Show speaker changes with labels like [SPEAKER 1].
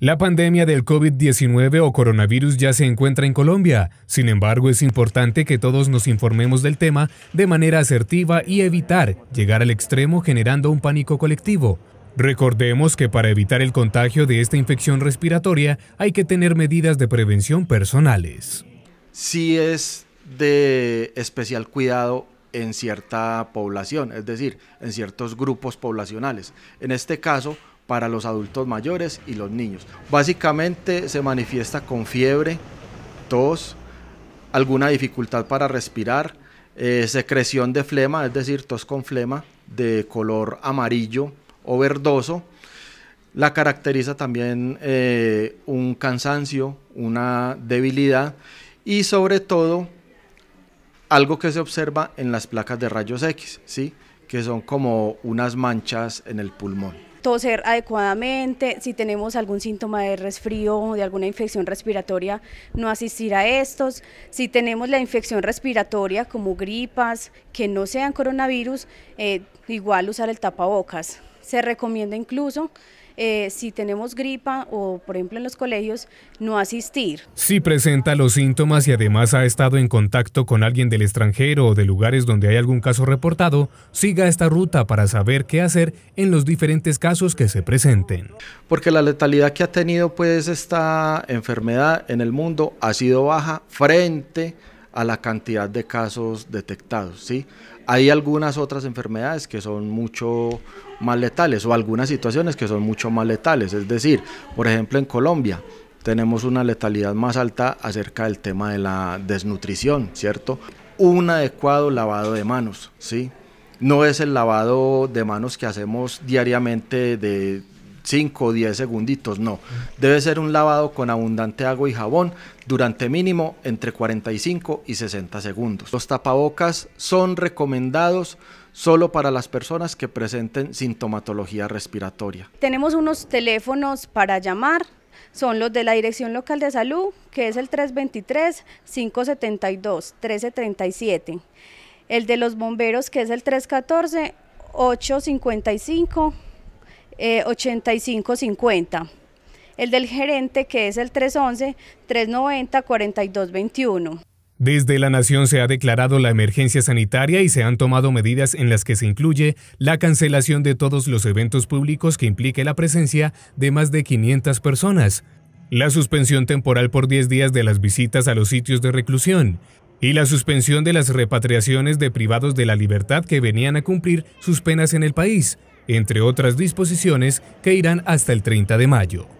[SPEAKER 1] La pandemia del COVID-19 o coronavirus ya se encuentra en Colombia, sin embargo es importante que todos nos informemos del tema de manera asertiva y evitar llegar al extremo generando un pánico colectivo. Recordemos que para evitar el contagio de esta infección respiratoria hay que tener medidas de prevención personales.
[SPEAKER 2] Si es de especial cuidado en cierta población, es decir, en ciertos grupos poblacionales. En este caso, para los adultos mayores y los niños. Básicamente se manifiesta con fiebre, tos, alguna dificultad para respirar, eh, secreción de flema, es decir, tos con flema de color amarillo o verdoso. La caracteriza también eh, un cansancio, una debilidad y sobre todo algo que se observa en las placas de rayos X, ¿sí? que son como unas manchas en el pulmón
[SPEAKER 3] toser adecuadamente, si tenemos algún síntoma de resfrío o de alguna infección respiratoria, no asistir a estos, si tenemos la infección respiratoria como gripas que no sean coronavirus, eh, igual usar el tapabocas. Se recomienda incluso eh, si tenemos gripa o por ejemplo en los colegios, no asistir.
[SPEAKER 1] Si presenta los síntomas y además ha estado en contacto con alguien del extranjero o de lugares donde hay algún caso reportado, siga esta ruta para saber qué hacer en los diferentes casos que se presenten.
[SPEAKER 2] Porque la letalidad que ha tenido pues esta enfermedad en el mundo ha sido baja frente a a la cantidad de casos detectados. ¿sí? Hay algunas otras enfermedades que son mucho más letales o algunas situaciones que son mucho más letales. Es decir, por ejemplo en Colombia tenemos una letalidad más alta acerca del tema de la desnutrición, ¿cierto? Un adecuado lavado de manos, ¿sí? No es el lavado de manos que hacemos diariamente de 5 o 10 segunditos, no. Debe ser un lavado con abundante agua y jabón durante mínimo entre 45 y 60 segundos. Los tapabocas son recomendados solo para las personas que presenten sintomatología respiratoria.
[SPEAKER 3] Tenemos unos teléfonos para llamar, son los de la Dirección Local de Salud, que es el 323-572-1337, el de los bomberos, que es el 314-855. 8550. Eh, el del gerente que es el 311-390-4221.
[SPEAKER 1] Desde la Nación se ha declarado la emergencia sanitaria y se han tomado medidas en las que se incluye la cancelación de todos los eventos públicos que implique la presencia de más de 500 personas, la suspensión temporal por 10 días de las visitas a los sitios de reclusión y la suspensión de las repatriaciones de privados de la libertad que venían a cumplir sus penas en el país, entre otras disposiciones que irán hasta el 30 de mayo.